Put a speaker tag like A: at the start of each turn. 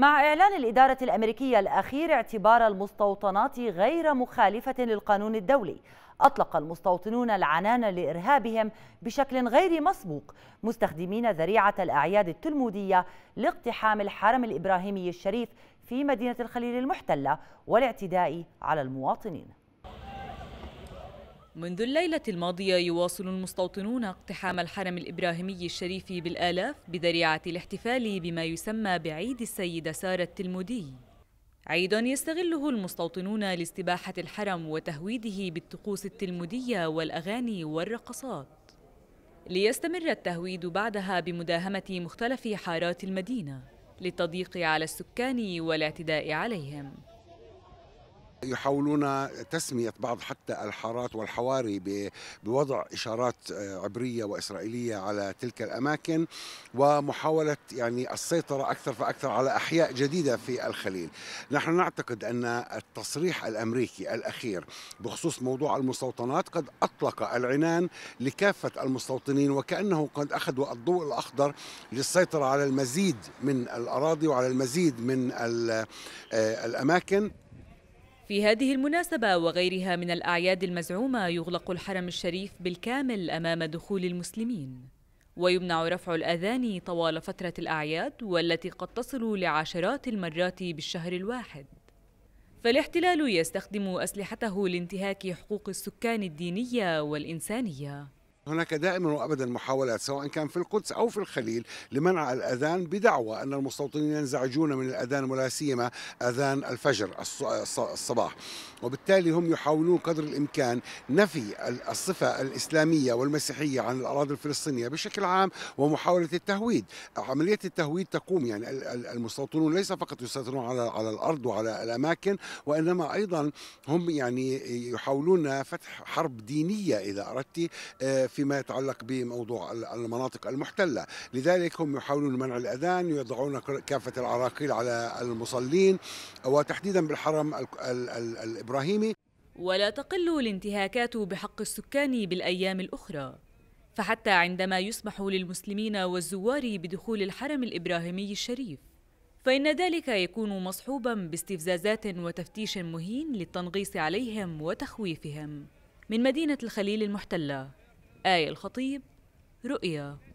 A: مع إعلان الإدارة الأمريكية الأخير اعتبار المستوطنات غير مخالفة للقانون الدولي أطلق المستوطنون العنان لإرهابهم بشكل غير مسبوق مستخدمين ذريعة الأعياد التلمودية لاقتحام الحرم الإبراهيمي الشريف في مدينة الخليل المحتلة والاعتداء على المواطنين
B: منذ الليلة الماضية يواصل المستوطنون اقتحام الحرم الإبراهيمي الشريف بالآلاف بذريعة الاحتفال بما يسمى بعيد السيدة سارة التلمودي عيد يستغله المستوطنون لاستباحة الحرم وتهويده بالطقوس التلمودية والأغاني والرقصات ليستمر التهويد بعدها بمداهمة مختلف حارات المدينة للتضييق على السكان والاعتداء عليهم
C: يحاولون تسمية بعض حتى الحارات والحواري بوضع إشارات آه، عبرية وإسرائيلية على تلك الأماكن ومحاولة يعني السيطرة أكثر فأكثر على أحياء جديدة في الخليل نحن نعتقد أن التصريح الأمريكي الأخير بخصوص موضوع المستوطنات قد أطلق العنان لكافة المستوطنين وكأنه قد أخذوا الضوء الأخضر للسيطرة على المزيد من الأراضي وعلى المزيد من آه، الأماكن
B: في هذه المناسبة وغيرها من الأعياد المزعومة يغلق الحرم الشريف بالكامل أمام دخول المسلمين ويمنع رفع الأذان طوال فترة الأعياد والتي قد تصل لعشرات المرات بالشهر الواحد فالاحتلال يستخدم أسلحته لانتهاك حقوق السكان الدينية والإنسانية
C: هناك دائما وابدا محاولات سواء كان في القدس او في الخليل لمنع الاذان بدعوى ان المستوطنين ينزعجون من الاذان ولا سيما اذان الفجر الصباح وبالتالي هم يحاولون قدر الامكان نفي الصفه الاسلاميه والمسيحيه عن الاراضي الفلسطينيه بشكل عام ومحاوله التهويد عمليه التهويد تقوم يعني المستوطنون ليس فقط يسيطرون على على الارض وعلى الاماكن وانما ايضا هم يعني يحاولون فتح حرب دينيه اذا اردت آه، في فيما يتعلق بموضوع المناطق المحتلة لذلك هم يحاولون منع الأذان يضعون كافة العراقيل على المصلين وتحديدا بالحرم الإبراهيمي ولا
B: تقل الانتهاكات بحق السكان بالأيام الأخرى فحتى عندما يسمح للمسلمين والزوار بدخول الحرم الإبراهيمي الشريف فإن ذلك يكون مصحوبا باستفزازات وتفتيش مهين للتنغيص عليهم وتخويفهم من مدينة الخليل المحتلة آية الخطيب رؤيا